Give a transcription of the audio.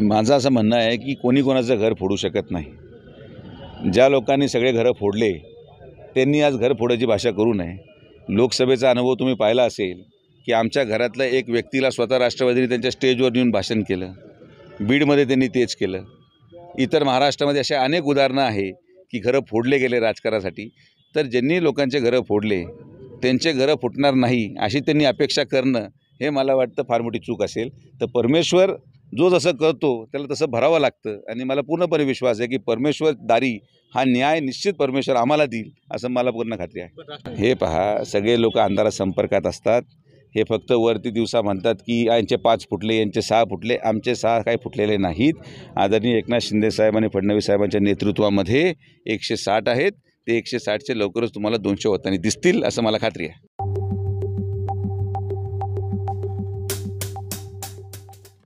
माझं असं म्हणणं आहे की कोणी कोणाचं घर फोडू शकत नाही ज्या लोकांनी सगळे घरं फोडले त्यांनी आज घर फोडायची भाषा करू नये लोकसभेचा अनुभव तुम्ही पाहिला असेल की आमच्या घरातल्या एक व्यक्तीला स्वतः राष्ट्रवादीने त्यांच्या स्टेजवर नेऊन भाषण केलं बीडमध्ये त्यांनी तेच केलं इतर महाराष्ट्रामध्ये अशा अनेक उदाहरणं आहे की घरं फोडले गेले राजकारणासाठी तर ज्यांनी लोकांचे घरं फोडले त्यांचे घरं फुटणार नाही अशी त्यांनी अपेक्षा करणं हे मला वाटतं फार मोठी चूक असेल तर परमेश्वर जो जसं करतो त्याला तसं भरावं लागतं आणि मला पूर्णपणे विश्वास आहे की परमेश्वर दारी हा न्याय निश्चित परमेश्वर आम्हाला देईल असं मला पूर्ण खात्री आहे हे पहा सगळे लोक अंधारा संपर्कात असतात हे फक्त वरती दिवसा म्हणतात की यांचे पाच फुटले यांचे सहा फुटले आमचे सहा काही फुटलेले नाहीत आदरणीय एकनाथ शिंदे साहेब आणि फडणवीस साहेबांच्या नेतृत्वामध्ये एकशे साठ आहेत ते एकशे साठचे लवकरच तुम्हाला दोनशे होताना दिसतील असं मला खात्री आहे